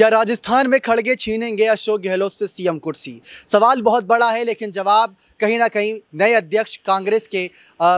क्या राजस्थान में खड़गे छीनेंगे अशोक गहलोत से सीएम कुर्सी सवाल बहुत बड़ा है लेकिन जवाब कहीं ना कहीं नए अध्यक्ष कांग्रेस के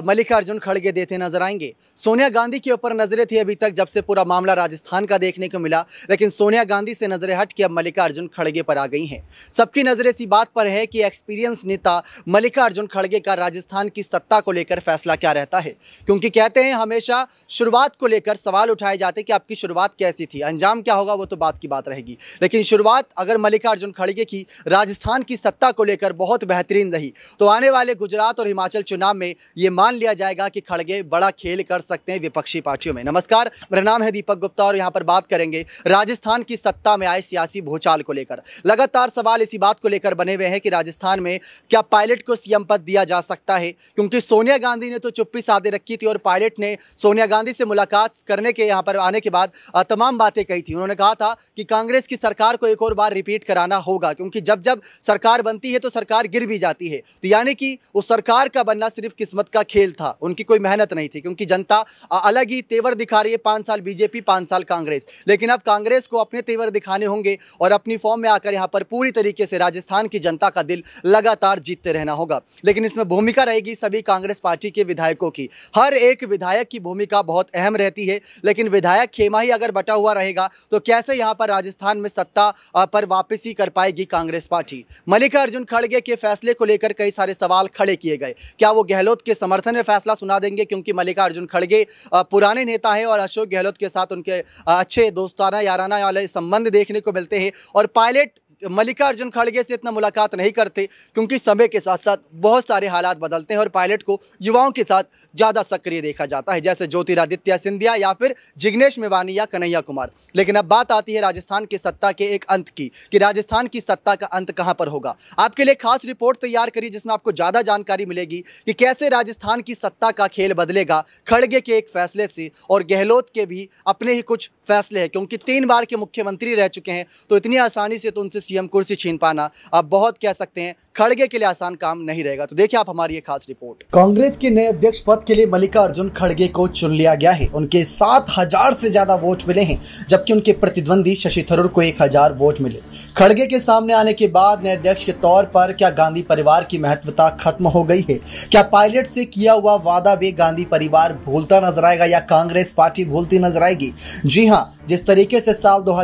मल्लिकार्जुन खड़गे देते नजर आएंगे सोनिया गांधी के ऊपर नजरें थी अभी तक जब से पूरा मामला राजस्थान का देखने को मिला लेकिन सोनिया गांधी से नजरें हट के अब मल्लिकार्जुन खड़गे पर आ गई हैं सबकी नजरें इसी बात पर है कि एक्सपीरियंस नेता मल्लिकार्जुन खड़गे का राजस्थान की सत्ता को लेकर फैसला क्या रहता है क्योंकि कहते हैं हमेशा शुरुआत को लेकर सवाल उठाए जाते कि आपकी शुरुआत कैसी थी अंजाम क्या होगा वो तो बात की बात रहेगी लेकिन शुरुआत अगर मल्लिकार्जुन खड़गे की राजस्थान की सत्ता को लेकर बहुत बेहतरीन रही तो आने वाले गुजरात और हिमाचल चुनाव में ये मान लिया जाएगा कि खड़गे बड़ा खेल कर सकते हैं विपक्षी पार्टियों में नमस्कार मेरा नाम है दीपक गुप्ता और यहाँ पर बात करेंगे राजस्थान की सत्ता में आए सियासी भूचाल को लेकर लगातार सवाल इसी बात को लेकर बने हुए हैं कि राजस्थान में क्या पायलट को सीएम पद दिया जा सकता है क्योंकि सोनिया गांधी ने तो चुप्पी साधे रखी थी और पायलट ने सोनिया गांधी से मुलाकात करने के यहाँ पर आने के बाद तमाम बातें कही थी उन्होंने कहा था कि कांग्रेस की सरकार को एक और बार रिपीट कराना होगा क्योंकि जब जब सरकार बनती है तो सरकार गिर भी जाती है तो यानी कि उस सरकार का बनना सिर्फ किस्मत का खेल था उनकी कोई मेहनत नहीं थी क्योंकि जनता अलग ही तेवर दिखा रही है पाँच साल बीजेपी पाँच साल कांग्रेस लेकिन अब कांग्रेस को अपने तेवर दिखाने होंगे और अपनी फॉर्म में आकर यहाँ पर पूरी तरीके से राजस्थान की जनता का दिल लगातार जीतते रहना होगा लेकिन इसमें भूमिका रहेगी सभी कांग्रेस पार्टी के विधायकों की हर एक विधायक की भूमिका बहुत अहम रहती है लेकिन विधायक खेमा ही अगर बटा हुआ रहेगा तो कैसे यहाँ पर राजस्थान राजस्थान में सत्ता पर वापसी कर पाएगी कांग्रेस पार्टी मल्लिकार्जुन खड़गे के फैसले को लेकर कई सारे सवाल खड़े किए गए क्या वो गहलोत के समर्थन में फैसला सुना देंगे क्योंकि मल्लिकार्जुन खड़गे पुराने नेता हैं और अशोक गहलोत के साथ उनके अच्छे दोस्ताना याराना वाले संबंध देखने को मिलते हैं और पायलट मल्लिकार्जुन खड़गे से इतना मुलाकात नहीं करते क्योंकि समय के साथ साथ बहुत सारे हालात बदलते हैं और पायलट को युवाओं के साथ ज़्यादा सक्रिय देखा जाता है जैसे ज्योतिरादित्य सिंधिया या फिर जिग्नेश मेवानी या कन्हैया कुमार लेकिन अब बात आती है राजस्थान की सत्ता के एक अंत की कि राजस्थान की सत्ता का अंत कहाँ पर होगा आपके लिए खास रिपोर्ट तैयार करी जिसमें आपको ज़्यादा जानकारी मिलेगी कि कैसे राजस्थान की सत्ता का खेल बदलेगा खड़गे के एक फैसले से और गहलोत के भी अपने ही कुछ फैसले हैं क्योंकि तीन बार के मुख्यमंत्री रह चुके हैं तो इतनी आसानी से तो उनसे सीएम कुर्सी छीन पाना आप बहुत कह सकते हैं खड़गे के लिए आसान काम नहीं रहेगा तो देखिए आप हमारी ये खास रिपोर्ट कांग्रेस के नए अध्यक्ष पद के लिए मल्लिका अर्जुन खड़गे को चुन लिया गया है उनके सात हजार से ज्यादा वोट मिले हैं जबकि उनके प्रतिद्वंदी शशि थरूर को एक हजार वोट मिले खड़गे के सामने आने के बाद नए अध्यक्ष के तौर पर क्या गांधी परिवार की महत्वता खत्म हो गई है क्या पायलट से किया हुआ वादा भी गांधी परिवार भूलता नजर आएगा या कांग्रेस पार्टी भूलती नजर आएगी जी हाँ जिस तरीके से साल दो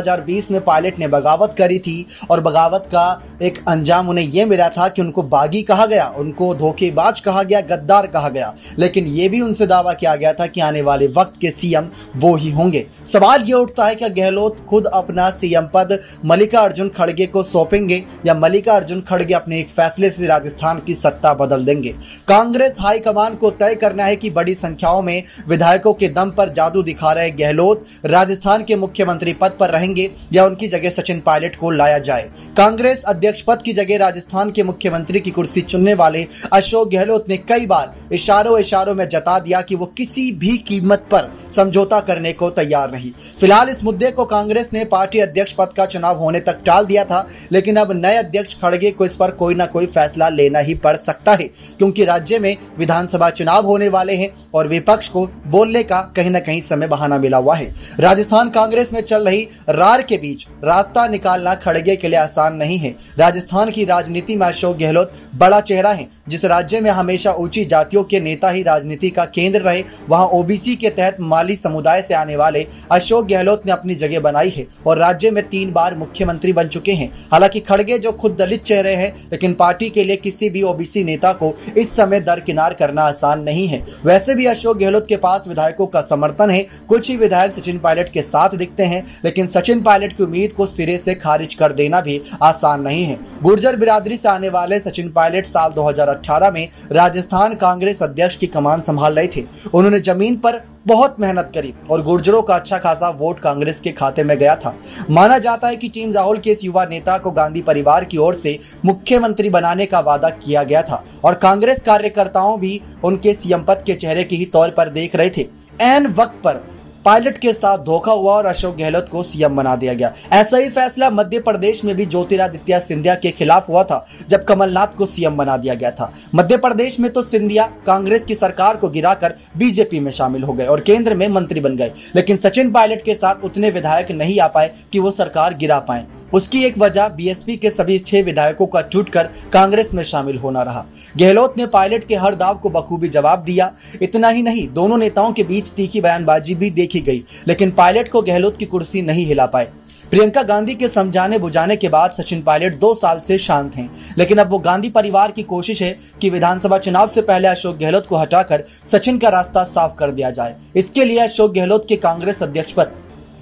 में पायलट ने बगावत करी थी और और बगावत का एक अंजाम उन्हें यह मिला था कि उनको बागी कहा गया उनको धोखेबाज कहा गया गद्दार कहा गया लेकिन यह भी उनसे दावा किया गया था कि आने वाले वक्त के सीएम वो ही होंगे सवाल यह उठता है कि गहलोत खुद अपना सीएम पद मल्लिका अर्जुन खड़गे को सौंपेंगे या मल्लिका अर्जुन खड़गे अपने एक फैसले से राजस्थान की सत्ता बदल देंगे कांग्रेस हाईकमान को तय करना है कि बड़ी संख्याओं में विधायकों के दम पर जादू दिखा रहे गहलोत राजस्थान के मुख्यमंत्री पद पर रहेंगे या उनकी जगह सचिन पायलट को लाया जाए आए कांग्रेस अध्यक्ष पद की जगह राजस्थान के मुख्यमंत्री की कुर्सी चुनने वाले अशोक गहलोत ने कई बार इशारों इशारों में जता दिया कि वो किसी भी कीमत पर समझौता करने को तैयार नहीं फिलहाल इस मुद्दे को कांग्रेस ने पार्टी अध्यक्ष पद का चुनाव होने तक टाल दिया था लेकिन अब नए अध्यक्ष खड़गे को इस पर कोई ना कोई फैसला लेना ही पड़ सकता है क्योंकि राज्य में विधानसभा चुनाव होने वाले हैं और विपक्ष को बोलने का कहीं ना कहीं समय बहाना मिला हुआ है राजस्थान कांग्रेस में चल रही रार के बीच रास्ता निकालना खड़गे के लिए आसान नहीं है राजस्थान की राजनीति में अशोक गहलोत बड़ा चेहरा है जिस राज्य में हमेशा ऊंची जातियों के नेता ही राजनीति का केंद्र रहे वहां ओबीसी के तहत माली समुदाय से आने वाले अशोक गहलोत ने अपनी जगह बनाई है और राज्य में तीन बार मुख्यमंत्री बन चुके हैं हालांकि खड़गे जो खुद दलित चेहरे हैं लेकिन पार्टी के लिए किसी भी ओबीसी नेता को इस समय दरकिनार करना आसान नहीं है वैसे भी अशोक गहलोत के पास विधायकों का समर्थन है कुछ ही विधायक सचिन पायलट के साथ दिखते हैं लेकिन सचिन पायलट की उम्मीद को सिरे से खारिज कर देना भी आसान नहीं है गुर्जर बिरादरी से आने वाले सचिन पायलट साल 2018 में राजस्थान कांग्रेस अध्यक्ष की कमान संभाल रहे थे उन्होंने जमीन पर बहुत मेहनत करी और गुर्जरों का अच्छा खासा वोट कांग्रेस के खाते में गया था माना जाता है कि टीम राहुल के इस युवा नेता को गांधी परिवार की ओर से मुख्यमंत्री बनाने का वादा किया गया था और कांग्रेस कार्यकर्ताओं भी उनके सीएम पद के चेहरे के ही तौर पर देख रहे थे एन वक्त पर पायलट के साथ धोखा हुआ और अशोक गहलोत को सीएम बना दिया गया ऐसा ही फैसला मध्य प्रदेश में भी ज्योतिरादित्य सिंधिया के खिलाफ हुआ था जब कमलनाथ को सीएम बना दिया गया था मध्य प्रदेश में तो सिंधिया कांग्रेस की सरकार को गिराकर बीजेपी में शामिल हो गए और केंद्र में मंत्री बन गए लेकिन सचिन पायलट के साथ उतने विधायक नहीं आ पाए कि वो सरकार गिरा पाए उसकी एक वजह बीएसपी के सभी छह विधायकों का टूट कर कांग्रेस में शामिल होना रहा गहलोत ने पायलट के हर दाव को बखूबी जवाब दिया इतना ही नहीं दोनों नेताओं के बीच तीखी बयानबाजी भी देखी देखी गई लेकिन पायलट को गहलोत की कुर्सी नहीं हिला पाए प्रियंका गांधी के समझाने बुझाने के बाद सचिन पायलट दो साल से शांत हैं लेकिन अब वो गांधी परिवार की कोशिश है कि विधानसभा चुनाव से पहले अशोक गहलोत को हटाकर सचिन का रास्ता साफ कर दिया जाए इसके लिए अशोक गहलोत के कांग्रेस अध्यक्ष पद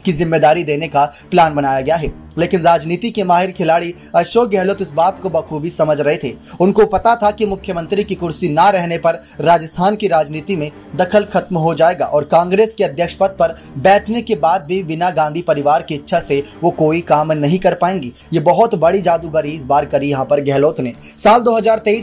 की जिम्मेदारी देने का प्लान बनाया गया है लेकिन राजनीति के माहिर खिलाड़ी अशोक गहलोत इस बात को बखूबी समझ रहे थे उनको पता था कि मुख्यमंत्री की कुर्सी ना रहने पर राजस्थान की राजनीति में दखल खत्म हो जाएगा और कांग्रेस के अध्यक्ष पद पर बैठने के बाद भी बिना गांधी परिवार की इच्छा से वो कोई काम नहीं कर पाएंगी ये बहुत बड़ी जादूगरी इस बार करी यहाँ पर गहलोत ने साल दो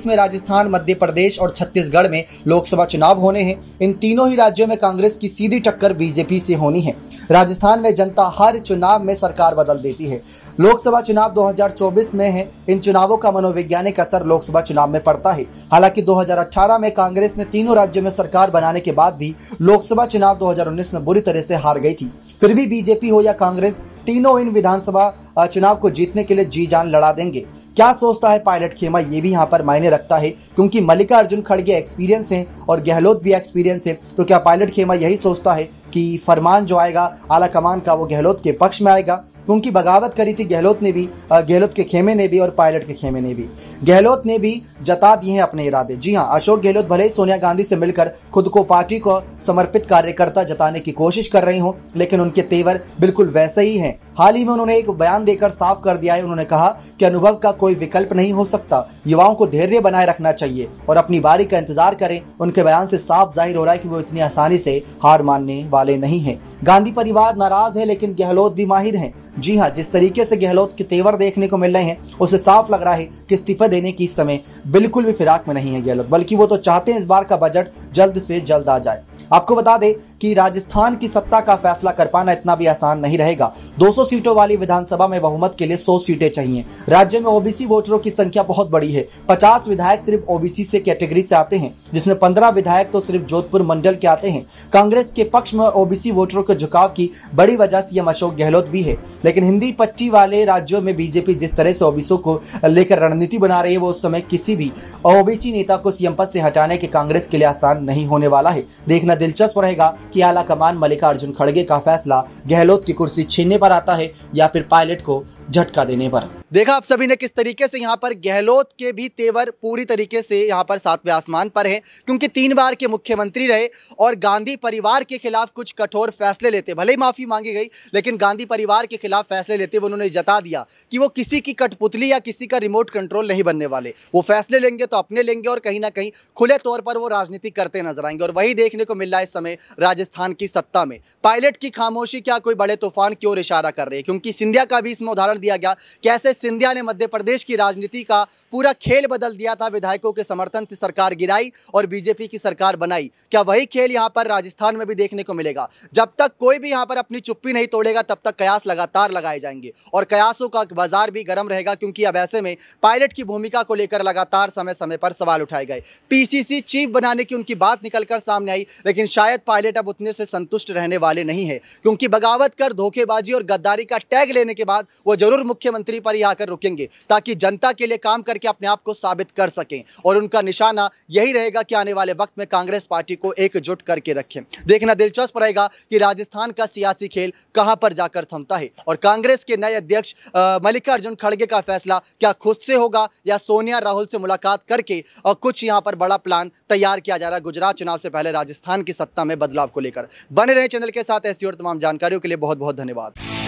में राजस्थान मध्य प्रदेश और छत्तीसगढ़ में लोकसभा चुनाव होने हैं इन तीनों ही राज्यों में कांग्रेस की सीधी टक्कर बीजेपी से होनी है राजस्थान में जनता हर चुनाव में सरकार बदल देती है लोकसभा चुनाव 2024 में है इन चुनावों का मनोवैज्ञानिक असर लोकसभा चुनाव में पड़ता है हालांकि 2018 में कांग्रेस ने तीनों राज्यों में सरकार बनाने के बाद भी लोकसभा चुनाव 2019 में बुरी तरह से हार गई थी फिर भी बीजेपी हो या कांग्रेस तीनों इन विधानसभा चुनाव को जीतने के लिए जी जान लड़ा देंगे क्या सोचता है पायलट खेमा ये भी यहाँ पर मायने रखता है क्योंकि मल्लिका अर्जुन खड़गे एक्सपीरियंस हैं और गहलोत भी एक्सपीरियंस है तो क्या पायलट खेमा यही सोचता है कि फरमान जो आएगा आला कमान का वो गहलोत के पक्ष में आएगा तो क्योंकि बगावत करी थी गहलोत ने भी गहलोत के खेमे ने भी और पायलट के खेमे ने भी गहलोत ने भी जता दिए हैं अपने इरादे जी हाँ अशोक गहलोत भले ही सोनिया गांधी से मिलकर खुद को पार्टी को समर्पित कार्यकर्ता जताने की कोशिश कर रही हो लेकिन उनके तेवर बिल्कुल वैसे ही हैं हाल ही में उन्होंने एक बयान देकर साफ कर दिया है उन्होंने कहा कि अनुभव का कोई विकल्प नहीं हो सकता युवाओं को धैर्य बनाए रखना चाहिए और अपनी बारी का इंतजार करें उनके बयान से साफ जाहिर हो रहा है कि वो इतनी आसानी से हार मानने वाले नहीं है गांधी परिवार नाराज है लेकिन गहलोत भी माहिर है जी हाँ जिस तरीके से गहलोत के तेवर देखने को मिल रहे हैं उसे साफ लग रहा है कि इस्तीफा देने की समय बिल्कुल भी फिराक में नहीं है गहलोत बल्कि वो तो चाहते हैं इस बार का बजट जल्द से जल्द आ जाए आपको बता दें कि राजस्थान की सत्ता का फैसला कर पाना इतना भी आसान नहीं रहेगा 200 सीटों वाली विधानसभा में बहुमत के लिए 100 सीटें चाहिए राज्य में ओबीसी वोटरों की संख्या बहुत बड़ी है 50 विधायक सिर्फ ओबीसी से कैटेगरी से आते हैं जिसमें 15 विधायक तो सिर्फ जोधपुर मंडल के आते हैं कांग्रेस के पक्ष में ओबीसी वोटरों के झुकाव की बड़ी वजह सीएम अशोक गहलोत भी है लेकिन हिंदी पट्टी वाले राज्यों में बीजेपी जिस तरह से ओबीसी को लेकर रणनीति बना रही है वो उस समय किसी भी ओबीसी नेता को सीएम पद से हटाने के कांग्रेस के लिए आसान नहीं होने वाला है देखना देखना दिलचस्प रहेगा कि आला कमान मल्लिकार्जुन खड़गे का फैसला गहलोत की कुर्सी छीनने पर आता है या फिर पायलट को झटका देने पर देखा आप सभी ने किस तरीके से यहाँ पर गहलोत के भी तेवर पूरी तरीके से यहाँ पर सातवें आसमान पर हैं क्योंकि तीन बार के मुख्यमंत्री रहे और गांधी परिवार के खिलाफ कुछ कठोर फैसले लेते भले ही माफ़ी मांगी गई लेकिन गांधी परिवार के खिलाफ फैसले लेते हुए उन्होंने जता दिया कि वो किसी की कठपुतली या किसी का रिमोट कंट्रोल नहीं बनने वाले वो फैसले लेंगे तो अपने लेंगे और कहीं ना कहीं खुले तौर पर वो राजनीति करते नजर आएंगे और वही देखने को मिल रहा है इस समय राजस्थान की सत्ता में पायलट की खामोशी क्या कोई बड़े तूफान की ओर इशारा कर रही है क्योंकि सिंधिया का भी इसमें उदाहरण उदाहरण दिया गया कैसे सिंधिया ने मध्य प्रदेश की राजनीति का पूरा खेल बदल दिया था विधायकों के समर्थन से सरकार गिराई और बीजेपी की सरकार बनाई क्या वही खेल यहाँ पर राजस्थान में भी देखने को मिलेगा जब तक कोई भी यहाँ पर अपनी चुप्पी नहीं तोड़ेगा तब तक कयास लगातार लगाए जाएंगे और कयासों का बाजार भी गर्म रहेगा क्योंकि अब ऐसे में पायलट की भूमिका को लेकर लगातार समय समय पर सवाल उठाए गए पीसीसी चीफ बनाने की उनकी बात निकलकर सामने आई लेकिन शायद पायलट अब उतने से संतुष्ट रहने वाले नहीं है क्योंकि बगावत कर धोखेबाजी और गद्दारी का टैग लेने के बाद वो जरूर मुख्यमंत्री पर ही आकर रुकेंगे ताकि जनता के लिए काम करके अपने आप को साबित कर सकें और उनका निशाना यही रहेगा कि आने वाले वक्त में कांग्रेस पार्टी को एकजुट करके रखें देखना दिलचस्प रहेगा कि राजस्थान का सियासी खेल कहाँ पर जाकर थमता है और कांग्रेस के नए अध्यक्ष मल्लिकार्जुन खड़गे का फैसला क्या खुद से होगा या सोनिया राहुल से मुलाकात करके और कुछ यहाँ पर बड़ा प्लान तैयार किया जा रहा है गुजरात चुनाव से पहले राजस्थान की सत्ता में बदलाव को लेकर बने रहे चैनल के साथ ऐसी और तमाम जानकारियों के लिए बहुत बहुत धन्यवाद